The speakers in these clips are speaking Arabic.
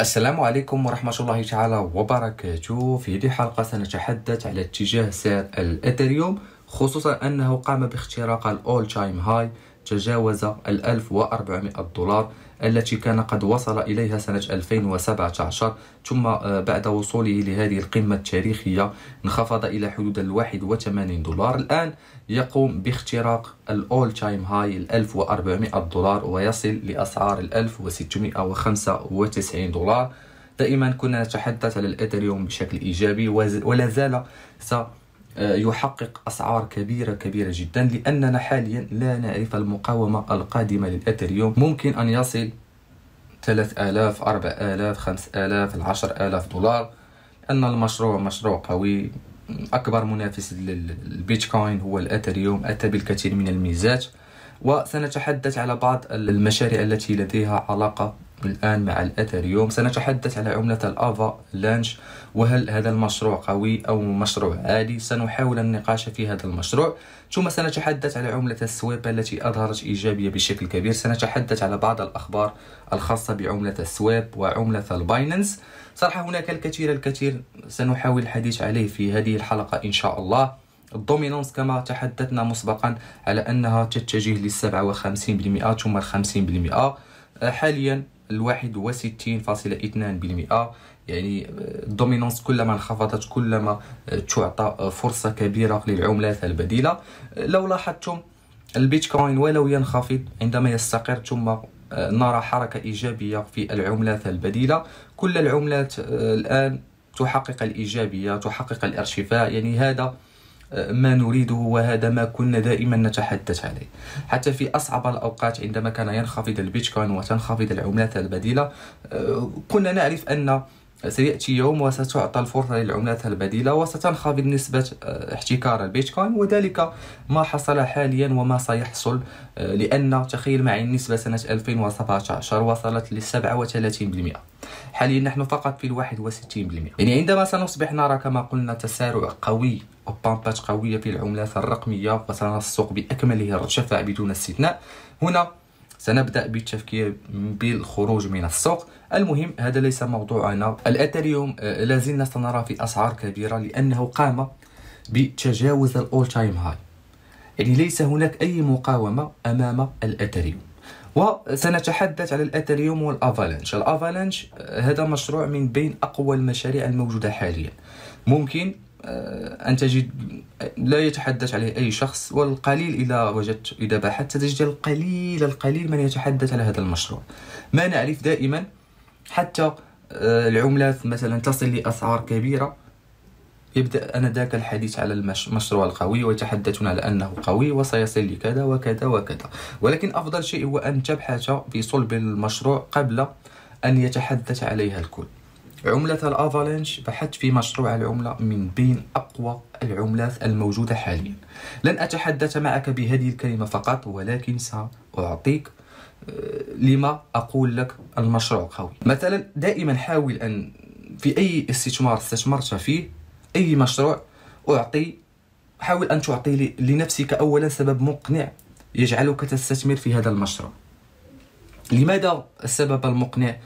السلام عليكم ورحمة الله تعالى وبركاته في هذه الحلقة سنتحدث على اتجاه سعر الإثيريوم خصوصا أنه قام باختراق الأول تايم هاي تجاوز ال 1400 دولار التي كان قد وصل إليها سنة 2017 ثم آه، بعد وصوله لهذه القمة التاريخية انخفض إلى حدود ال 81 دولار الآن يقوم باختراق الأول تايم هاي ال 1400 دولار ويصل لأسعار ال 1695 دولار دائما كنا نتحدث على الإيثريوم بشكل إيجابي ولا زال آه، يحقق اسعار كبيره كبيره جدا لاننا حاليا لا نعرف المقاومه القادمه للاثريوم ممكن ان يصل 3000 4000 5000 10000 دولار لان المشروع مشروع قوي اكبر منافس للبيتكوين هو الاثريوم اتى بالكثير من الميزات وسنتحدث على بعض المشاريع التي لديها علاقه الآن مع الأثريوم سنتحدث على عملة الأفا لانش وهل هذا المشروع قوي أو مشروع عادي سنحاول النقاش في هذا المشروع ثم سنتحدث على عملة السويب التي أظهرت إيجابية بشكل كبير سنتحدث على بعض الأخبار الخاصة بعملة السويب وعملة البايننس صراحة هناك الكثير الكثير سنحاول الحديث عليه في هذه الحلقة إن شاء الله الدومينونس كما تحدثنا مسبقا على أنها تتجه للسبعة وخمسين بالمئة ثم الخمسين بالمئة حاليا الواحد وستين فاصلة اثنان بالمئة يعني الدومينونس آه، كلما انخفضت كلما آه، تعطى آه، فرصة كبيرة للعملات البديلة لو لاحظتم البيتكوين ولو ينخفض عندما يستقر ثم نرى حركة إيجابية في العملات البديلة كل العملات الآن تحقق الإيجابية تحقق الارتفاع يعني هذا ما نريده وهذا ما كنا دائما نتحدث عليه حتى في أصعب الأوقات عندما كان ينخفض البيتكوين وتنخفض العملات البديلة آه، كنا نعرف أن سيأتي يوم وستعطى الفرصة للعملات البديلة وستنخفض نسبة آه، احتكار البيتكوين وذلك ما حصل حاليا وما سيحصل آه، لأن تخيل معي النسبة سنة 2017 وصلت ل 37% حاليا نحن فقط في 61% يعني عندما سنصبح نرى كما قلنا تسارع قوي بامبات قوية في العملات الرقمية وسنرى السوق بأكمله ارتفع بدون استثناء هنا سنبدأ بالتفكير بالخروج من السوق المهم هذا ليس موضوعنا الأثريوم آه، لازلنا سنرى في أسعار كبيرة لأنه قام بتجاوز الأول تايم هاي يعني ليس هناك أي مقاومة أمام الأثريوم وسنتحدث على الأثريوم والأفالانش الأفالانش آه، هذا مشروع من بين أقوى المشاريع الموجودة حاليا ممكن آه، أن تجد لا يتحدث عليه أي شخص والقليل إذا وجدت إذا بحثت تجد القليل القليل من يتحدث على هذا المشروع ما نعرف دائما حتى آه، العملات مثلا تصل لأسعار كبيرة يبدأ أنذاك الحديث على المشروع القوي ويتحدثون على أنه قوي وسيصل لكذا وكذا وكذا ولكن أفضل شيء هو أن تبحث في صلب المشروع قبل أن يتحدث عليها الكل عملة الأفالانش بحثت في مشروع العملة من بين أقوى العملات الموجودة حاليا لن أتحدث معك بهذه الكلمة فقط ولكن سأعطيك آه، لما أقول لك المشروع قوي مثلا دائما حاول أن في أي استثمار استثمرت فيه أي مشروع أعطي حاول أن تعطي لنفسك أولا سبب مقنع يجعلك تستثمر في هذا المشروع لماذا السبب المقنع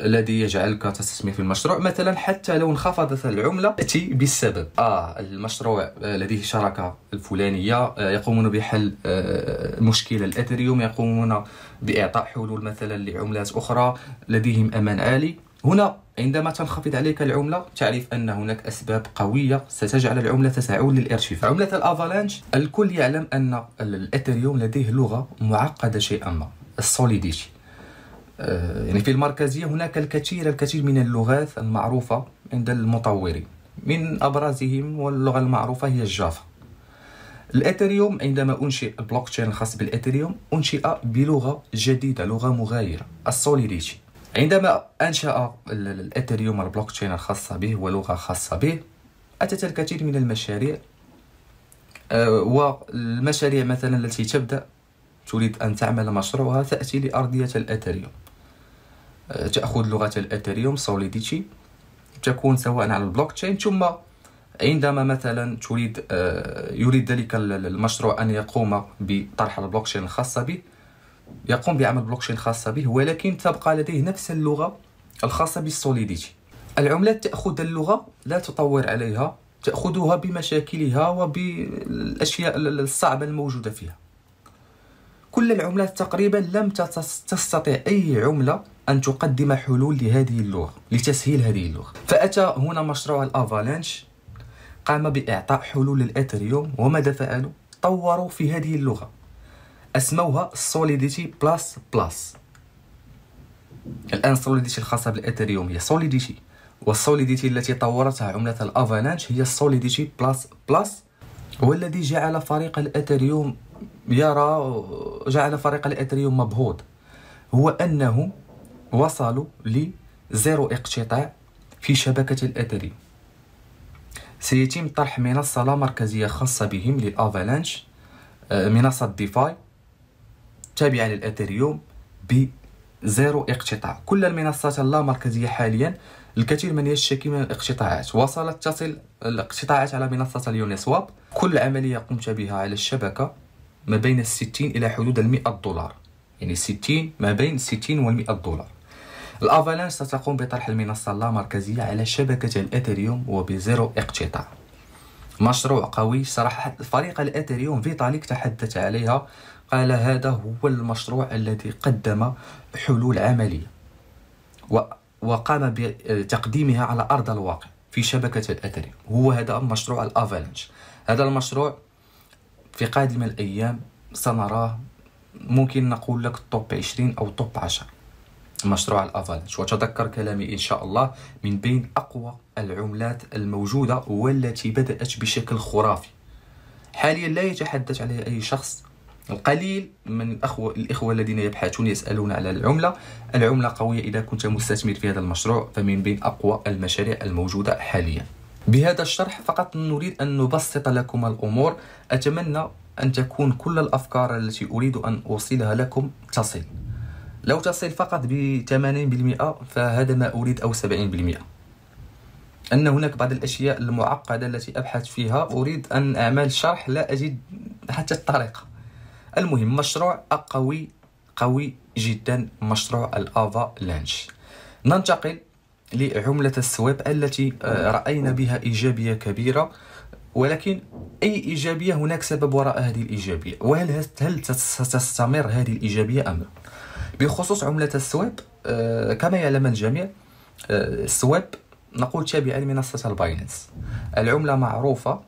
الذي يجعلك تستثمر في المشروع مثلا حتى لو انخفضت العملة تأتي بالسبب آه المشروع لديه شراكة الفلانية آه، يقومون بحل آه، مشكلة الأثريوم يقومون بإعطاء حلول مثلا لعملات أخرى لديهم أمان عالي هنا عندما تنخفض عليك العملة تعرف أن هناك أسباب قوية ستجعل العملة تساعد للإرشيف عملة الأفالانش الكل يعلم أن الأثريوم لديه لغة معقدة شيئا ما السوليديتي آه، يعني في المركزية هناك الكثير الكثير من اللغات المعروفة عند المطورين من أبرزهم واللغة المعروفة هي الجافا الإثيريوم عندما أنشئ تشين الخاص بالإثيريوم أنشئ بلغة جديدة لغة مغايرة السوليديتي عندما أنشأ الإثيريوم تشين الخاصة به ولغة خاصة به أتت الكثير من المشاريع آه، والمشاريع مثلا التي تبدأ تريد أن تعمل مشروعها تأتي لأرضية الإثيريوم تأخذ لغة الإثيريوم سوليديتي تكون سواء على البلوك تشين ثم عندما مثلا تريد آه، يريد ذلك المشروع أن يقوم بطرح البلوك تشين الخاصة به يقوم بعمل بلوك تشين خاصة به ولكن تبقى لديه نفس اللغة الخاصة بالسوليديتي العملات تأخذ اللغة لا تطور عليها تأخذها بمشاكلها وبالأشياء الصعبة الموجودة فيها كل العملات تقريبا لم تستطع أي عملة أن تقدم حلول لهذه اللغة لتسهيل هذه اللغة فأتى هنا مشروع الأفالانش قام بإعطاء حلول للإثريوم وماذا فعلوا؟ طوروا في هذه اللغة أسموها سوليديتي بلاس بلاس الآن سوليديتي الخاصة بالإثريوم هي سوليديتي والسوليديتي التي طورتها عملة الأفالانش هي السوليديتي بلس بلس والذي جعل فريق الإثريوم يرى جعل فريق الإثريوم مبهوض هو أنه وصلوا لزيرو اقتطاع في شبكة الأثري سيتم طرح منصة لا مركزية خاصة بهم للأفالانش آه، منصة ديفاي تابعة للأثريوم بزيرو اقتطاع كل المنصات اللامركزية حاليا الكثير من يشتكي من الاقتطاعات وصلت تصل الاقتطاعات على منصة اليونيسواب كل عملية قمت بها على الشبكة ما بين الستين إلى حدود المئة دولار يعني ستين ما بين ستين والمئة دولار الأفالانش ستقوم بطرح المنصة اللامركزية على شبكة الإثيريوم وبزيرو اقتطاع مشروع قوي صراحة فريق الإثيريوم فيتاليك تحدث عليها قال هذا هو المشروع الذي قدم حلول عملية وقام بتقديمها على أرض الواقع في شبكة الإثيريوم هو هذا مشروع الأفالانش هذا المشروع في قادم الأيام سنراه ممكن نقول لك توب 20 أو توب 10 مشروع الأفالانش وتذكر كلامي إن شاء الله من بين أقوى العملات الموجودة والتي بدأت بشكل خرافي حاليا لا يتحدث عليها أي شخص القليل من الأخوة, الإخوة الذين يبحثون يسألون على العملة العملة قوية إذا كنت مستثمر في هذا المشروع فمن بين أقوى المشاريع الموجودة حاليا بهذا الشرح فقط نريد أن نبسط لكم الأمور أتمنى أن تكون كل الأفكار التي أريد أن أوصلها لكم تصل لو تصل فقط ب 80% فهذا ما أريد أو 70% أن هناك بعض الأشياء المعقدة التي أبحث فيها أريد أن أعمل شرح لا أجد حتى الطريقة المهم مشروع قوي قوي جدا مشروع الأفا لانش ننتقل لعملة السويب التي آه، رأينا بها إيجابية كبيرة ولكن أي إيجابية هناك سبب وراء هذه الإيجابية وهل هل ستستمر هذه الإيجابية أم لا بخصوص عملة السواب آه، كما يعلم الجميع آه، السواب نقول تابعة لمنصة الباينانس العملة معروفة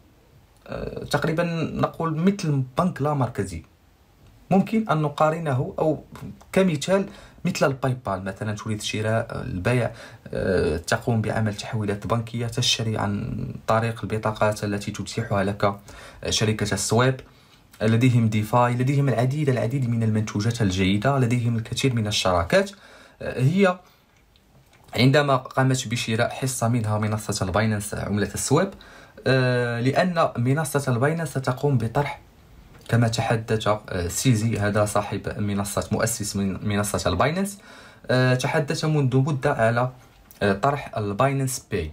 آه، تقريبا نقول مثل بنك لا مركزي ممكن أن نقارنه أو كمثال مثل الباي بال مثلا تريد شراء البيع تقوم بعمل تحويلات بنكية تشتري عن طريق البطاقات التي تتيحها لك شركة السويب لديهم ديفاي لديهم العديد العديد من المنتوجات الجيدة لديهم الكثير من الشراكات آه، هي عندما قامت بشراء حصة منها منصة الباينانس عملة السويب آه، لأن منصة الباينانس تقوم بطرح كما تحدث آه، سيزي هذا صاحب منصة مؤسس من منصة الباينانس تحدث منذ مدة على طرح الباينانس باي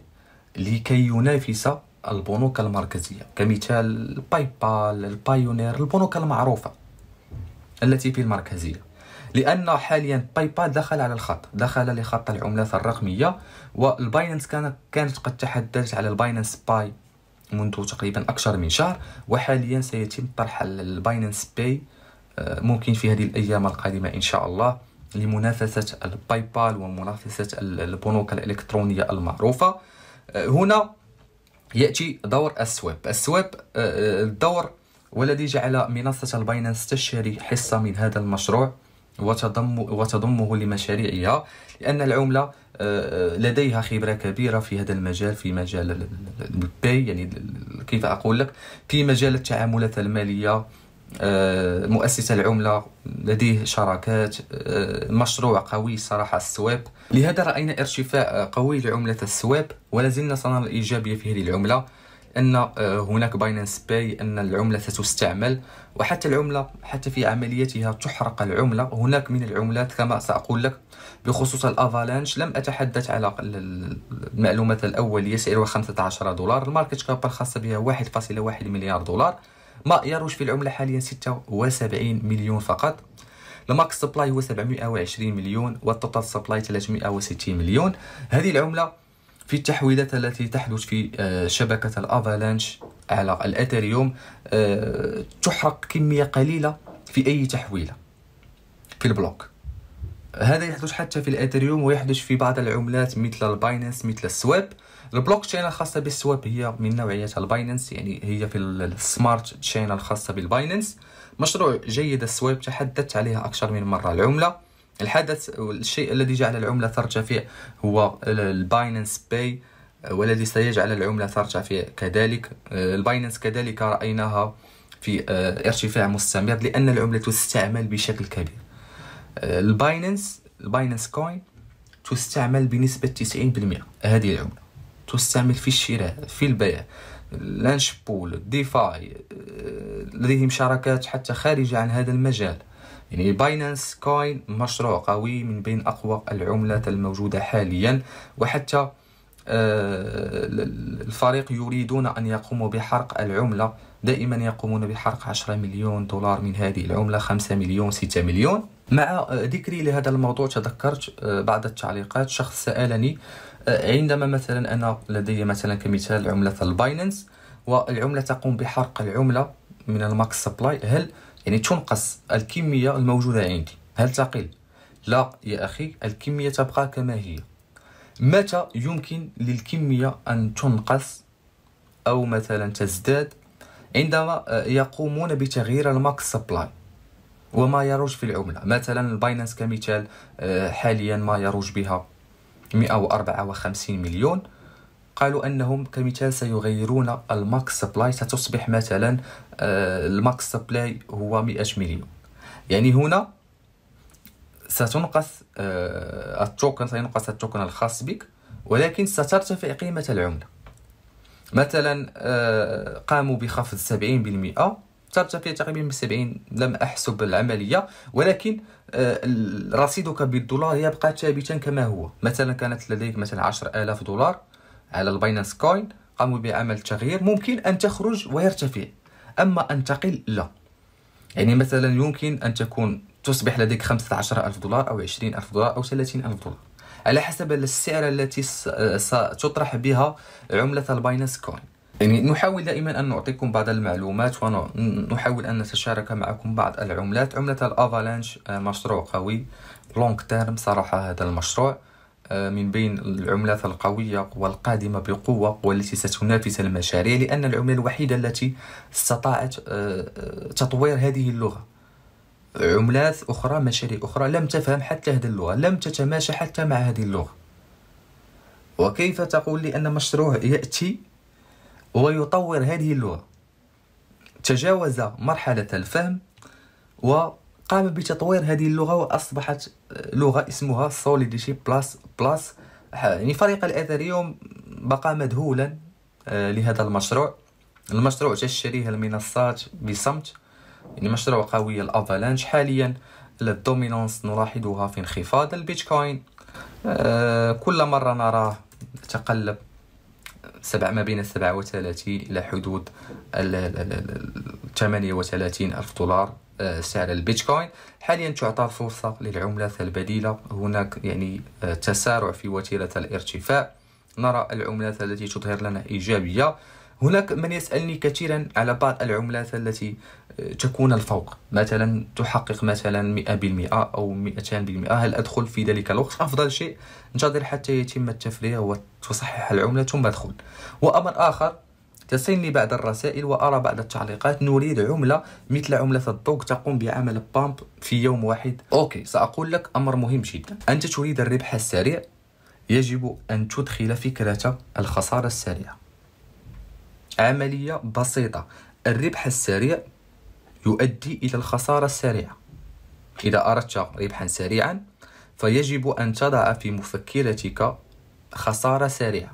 لكي ينافس البنوك المركزيه كمثال باي بال البايونير البنوك المعروفه التي في المركزيه لان حاليا باي بال دخل على الخط دخل لخط العملات الرقميه والباينانس كانت كانت قد تحدثت على الباينانس باي منذ تقريبا اكثر من شهر وحاليا سيتم طرح الباينانس باي آه، ممكن في هذه الايام القادمه ان شاء الله لمنافسه الباي بال ومنافسه البنوك الالكترونيه المعروفه آه، هنا ياتي دور السواب السواب آه، آه، الدور والذي جعل منصه الباينانس تشتري حصه من هذا المشروع وتضم وتضمه لمشاريعها لان العمله آه، لديها خبره كبيره في هذا المجال في مجال البي يعني كيف اقول لك في مجال التعاملات الماليه آه، مؤسسة العملة لديه شراكات آه، مشروع قوي صراحة السواب لهذا رأينا ارتفاع قوي لعملة السواب ولازلنا سنرى الإيجابية في هذه العملة ان آه، هناك باينانس باي ان العمله ستستعمل وحتى العمله حتى في عمليتها تحرق العمله هناك من العملات كما ساقول لك بخصوص الافالانش لم اتحدث على المعلومات الاوليه سعرها 15 دولار الماركت كاب الخاصه بها 1.1 مليار دولار ما يروج في العملة حاليا 76 مليون فقط الماكس سبلاي هو 720 مليون والتوتال سبلاي 360 مليون هذه العملة في التحويلات التي تحدث في آه، شبكة الأفالانش على الأثيريوم آه، تحرق كمية قليلة في أي تحويلة في البلوك هذا يحدث حتى في الاثيريوم ويحدث في بعض العملات مثل الباينانس مثل السواب البلوك تشين الخاصه بالسواب هي من نوعيه الباينانس يعني هي في السمارت تشين الخاصه بالباينانس مشروع جيد السواب تحدثت عليها اكثر من مره العمله الحدث والشيء الذي جعل العمله ترتفع هو الباينانس باي والذي سيجعل العمله ترتفع كذلك الباينانس كذلك رايناها في آه، ارتفاع مستمر لان العمله تستعمل بشكل كبير الباينانس الباينانس كوين تستعمل بنسبة 90% هذه العملة تستعمل في الشراء في البيع لانشبول ديفاي آه، لديهم شراكات حتى خارجة عن هذا المجال يعني باينانس كوين مشروع قوي من بين أقوى العملات الموجودة حاليا وحتى آه، الفريق يريدون أن يقوموا بحرق العملة دائما يقومون بحرق 10 مليون دولار من هذه العملة 5 مليون 6 مليون مع ذكري لهذا الموضوع تذكرت آه، بعض التعليقات شخص سألني آه، عندما مثلا أنا لدي مثلا كمثال عملة البايننس والعملة تقوم بحرق العملة من الماكس سبلاي هل يعني تنقص الكمية الموجودة عندي هل تقل لا يا أخي الكمية تبقى كما هي متى يمكن للكمية أن تنقص أو مثلا تزداد عندما آه، يقومون بتغيير الماكس سبلاي وما يروج في العملة مثلا الباينانس كمثال آه، حاليا ما يروج بها 154 مليون قالوا انهم كمثال سيغيرون الماكس سبلاي ستصبح مثلا آه، الماكس سبلاي هو 100 مليون يعني هنا ستنقص آه، التوكن سينقص التوكن الخاص بك ولكن سترتفع قيمة العملة مثلا آه، قاموا بخفض 70% ترتفع تقريبا ب 70 لم احسب العمليه ولكن آه، رصيدك بالدولار يبقى ثابتا كما هو مثلا كانت لديك مثلا 10000 دولار على الباينانس كوين قاموا بعمل تغيير ممكن ان تخرج ويرتفع اما ان تقل لا يعني مثلا يمكن ان تكون تصبح لديك 15000 ألف دولار أو 20000 ألف دولار أو 30000 ألف دولار على حسب السعر التي ستطرح بها عملة الباينانس كوين يعني نحاول دائما أن نعطيكم بعض المعلومات ونحاول أن نتشارك معكم بعض العملات عملة الأفالانش آه، مشروع قوي لونج تيرم صراحة هذا المشروع آه، من بين العملات القوية والقادمة بقوة والتي ستنافس المشاريع لأن العملة الوحيدة التي استطاعت آه، تطوير هذه اللغة عملات أخرى مشاريع أخرى لم تفهم حتى هذه اللغة لم تتماشى حتى مع هذه اللغة وكيف تقول لي أن مشروع يأتي ويطور هذه اللغة تجاوز مرحلة الفهم وقام بتطوير هذه اللغة وأصبحت لغة اسمها سوليديشي بلاس بلاس يعني فريق الاثريوم بقى مذهولا آه، لهذا المشروع المشروع تشتريه المنصات بصمت يعني مشروع قوي الأفالانش حاليا الدومينونس نلاحظها في انخفاض البيتكوين أه كل مرة نراه تقلب سبع ما بين 37 إلى حدود الثمانية 38 ألف دولار آه، سعر البيتكوين حاليا تعطى فرصة للعملات البديلة هناك يعني آه، تسارع في وتيرة الارتفاع نرى العملات التي تظهر لنا إيجابية هناك من يسألني كثيرا على بعض العملات التي آه، تكون الفوق مثلا تحقق مثلا 100% أو 200% هل أدخل في ذلك الوقت أفضل شيء انتظر حتى يتم التفريغ وتصحح العملة ثم أدخل وأمر آخر تصلني بعض الرسائل وأرى بعض التعليقات نريد عملة مثل عملة الضوك تقوم بعمل بامب في يوم واحد أوكي سأقول لك أمر مهم جدا أنت تريد الربح السريع يجب أن تدخل فكرة الخسارة السريعة عملية بسيطة الربح السريع يؤدي إلى الخسارة السريعة إذا أردت ربحا سريعا فيجب أن تضع في مفكرتك خسارة سريعة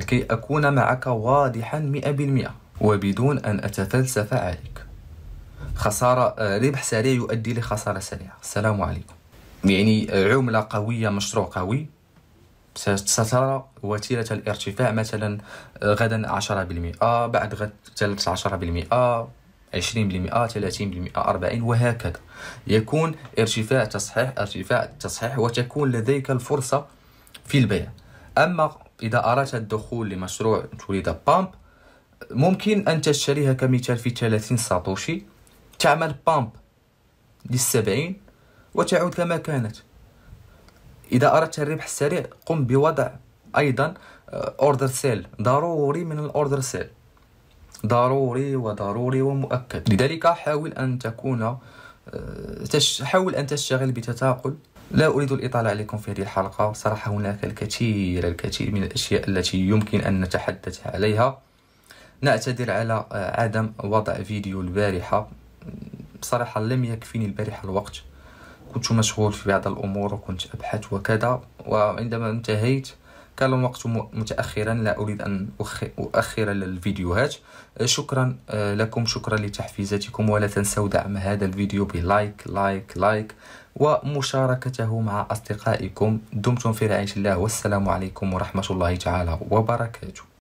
لكي أكون معك واضحا مئة بالمئة وبدون أن أتفلسف عليك خسارة ربح سريع يؤدي لخسارة سريعة السلام عليكم يعني عملة قوية مشروع قوي سترى وتيرة الارتفاع مثلا آه، غدا 10% آه، بعد غد آه، عشرين بالمئة 20% 30% أربعين وهكذا يكون ارتفاع تصحيح ارتفاع تصحيح وتكون لديك الفرصة في البيع أما إذا أردت الدخول لمشروع تريد بامب ممكن أن تشتريها كمثال في 30 ساتوشي تعمل بامب للسبعين وتعود كما كانت اذا اردت الربح السريع قم بوضع ايضا اوردر آه، سيل ضروري من الاوردر سيل ضروري وضروري ومؤكد لذلك حاول ان تكون آه، حاول ان تشتغل بتثاقل لا اريد الاطاله عليكم في هذه الحلقه صراحه هناك الكثير الكثير من الاشياء التي يمكن ان نتحدث عليها نعتذر على آه، عدم وضع فيديو البارحه بصراحه لم يكفيني البارحه الوقت كنت مشغول في بعض الأمور وكنت أبحث وكذا وعندما انتهيت كان الوقت متأخرا لا أريد أن أؤخر الفيديوهات آه، شكرا آه، لكم شكرا لتحفيزاتكم ولا تنسوا دعم هذا الفيديو بلايك لايك لايك ومشاركته مع أصدقائكم دمتم في رعاية الله والسلام عليكم ورحمة الله تعالى وبركاته